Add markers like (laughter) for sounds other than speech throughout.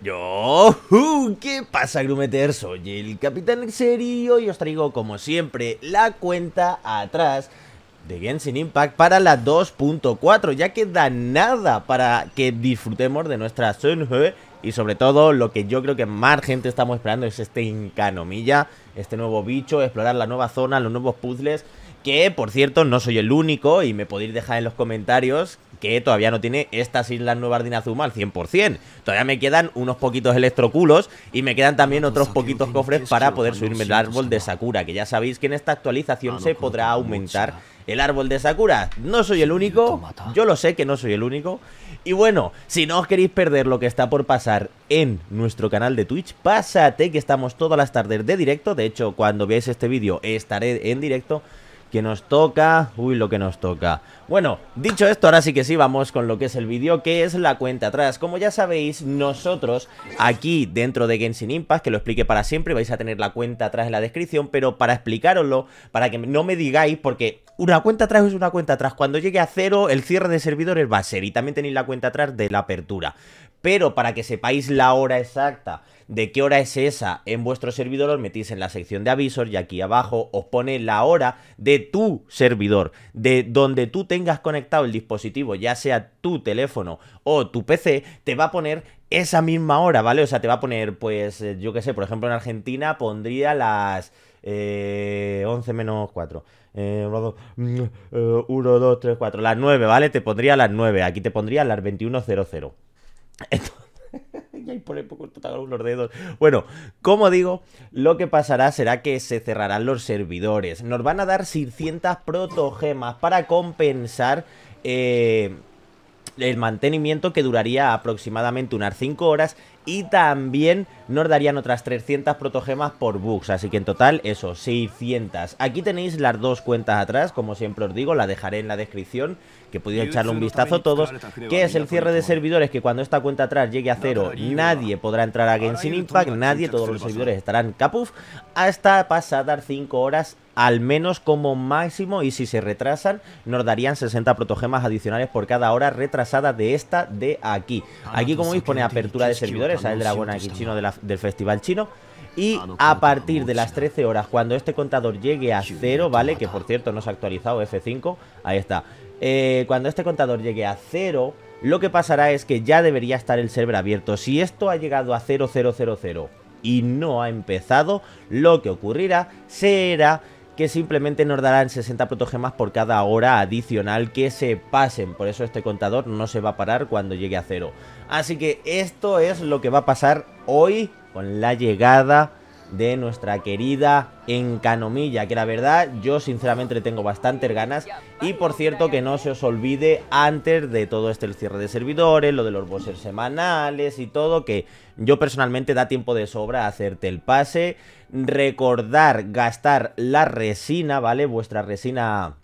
Yo, ¿qué pasa Grumeter? Soy el Capitán serio y os traigo como siempre la cuenta atrás de Genshin Impact para la 2.4 Ya que da nada para que disfrutemos de nuestra Sunhe y sobre todo lo que yo creo que más gente estamos esperando es este Incanomilla, este nuevo bicho, explorar la nueva zona, los nuevos puzzles que por cierto no soy el único y me podéis dejar en los comentarios que todavía no tiene estas islas Nueva Inazuma al 100%. Todavía me quedan unos poquitos electroculos y me quedan también otros poquitos cofres para poder subirme el árbol de Sakura, que ya sabéis que en esta actualización ah, se podrá aumentar el árbol de Sakura. No soy el único, yo lo sé que no soy el único. Y bueno, si no os queréis perder lo que está por pasar en nuestro canal de Twitch, pásate que estamos todas las tardes de directo. De hecho, cuando veáis este vídeo estaré en directo que nos toca, uy lo que nos toca Bueno, dicho esto, ahora sí que sí, vamos con lo que es el vídeo, que es la cuenta atrás Como ya sabéis, nosotros aquí dentro de Genshin Impact, que lo explique para siempre Vais a tener la cuenta atrás en la descripción, pero para explicaroslo, para que no me digáis, porque una cuenta atrás es una cuenta atrás Cuando llegue a cero, el cierre de servidores va a ser, y también tenéis la cuenta atrás de la apertura pero para que sepáis la hora exacta de qué hora es esa en vuestro servidor, os metís en la sección de avisos y aquí abajo os pone la hora de tu servidor, de donde tú tengas conectado el dispositivo, ya sea tu teléfono o tu PC, te va a poner esa misma hora, ¿vale? O sea, te va a poner, pues, eh, yo qué sé, por ejemplo en Argentina pondría las... 11 eh, menos 4. 1, 2, 3, 4. Las 9, ¿vale? Te pondría las 9. Aquí te pondría las 21.00. (laughs) dedos. Bueno, como digo, lo que pasará será que se cerrarán los servidores. Nos van a dar 600 protogemas para compensar... Eh, el mantenimiento que duraría aproximadamente unas 5 horas y también nos darían otras 300 protogemas por bugs, así que en total eso, 600. Aquí tenéis las dos cuentas atrás, como siempre os digo, la dejaré en la descripción, que podéis echarle un vistazo a todos, que es el cierre de servidores, que cuando esta cuenta atrás llegue a cero, nadie podrá entrar a Genshin Impact, nadie, todos los servidores estarán capuf, hasta pasar 5 horas al menos como máximo, y si se retrasan, nos darían 60 protogemas adicionales por cada hora retrasada de esta de aquí. Ah, aquí, como veis, pone apertura de servidores, al dragón aquí chino del festival chino. Y ah, a partir de las 13 horas, cuando este contador llegue a cero, ¿vale? Que por cierto no se ha actualizado F5, ahí está. Eh, cuando este contador llegue a cero, lo que pasará es que ya debería estar el server abierto. Si esto ha llegado a 0000 y no ha empezado, lo que ocurrirá será que simplemente nos darán 60 protogemas por cada hora adicional que se pasen. Por eso este contador no se va a parar cuando llegue a cero. Así que esto es lo que va a pasar hoy con la llegada de nuestra querida Encanomilla, que la verdad yo sinceramente le tengo bastantes ganas. Y por cierto que no se os olvide antes de todo este cierre de servidores, lo de los bosses semanales y todo, que yo personalmente da tiempo de sobra hacerte el pase. Recordar gastar la resina, ¿vale? Vuestra resina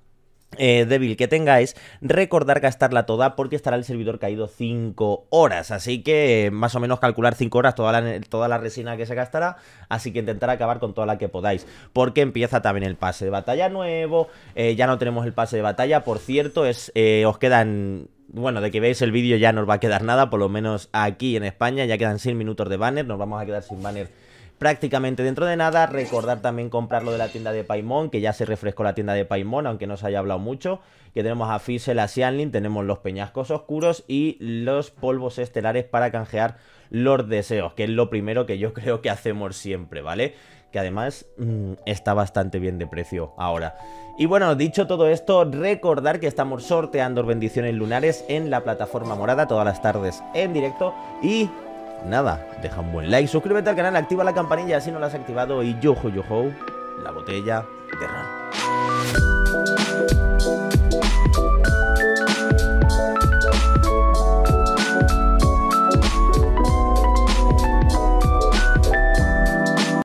eh, débil que tengáis, recordar gastarla toda porque estará el servidor caído 5 horas. Así que más o menos calcular 5 horas toda la, toda la resina que se gastará. Así que intentar acabar con toda la que podáis. Porque empieza también el pase de batalla nuevo. Eh, ya no tenemos el pase de batalla. Por cierto, es, eh, os quedan bueno, de que veáis el vídeo ya nos va a quedar nada, por lo menos aquí en España, ya quedan 6 minutos de banner, nos vamos a quedar sin banner prácticamente dentro de nada. Recordar también comprarlo de la tienda de Paimon, que ya se refrescó la tienda de Paimon, aunque no se haya hablado mucho. Que tenemos a Fizzle, a Sianlin, tenemos los peñascos oscuros y los polvos estelares para canjear los deseos, que es lo primero que yo (laughs) creo que hacemos siempre, ¿vale? que además mm, está bastante bien de precio ahora. Y bueno, dicho todo esto, recordar que estamos sorteando bendiciones lunares en la plataforma morada todas las tardes en directo y nada, dejan un buen like, suscríbete al canal, activa la campanilla si no la has activado y yo, yo, la botella de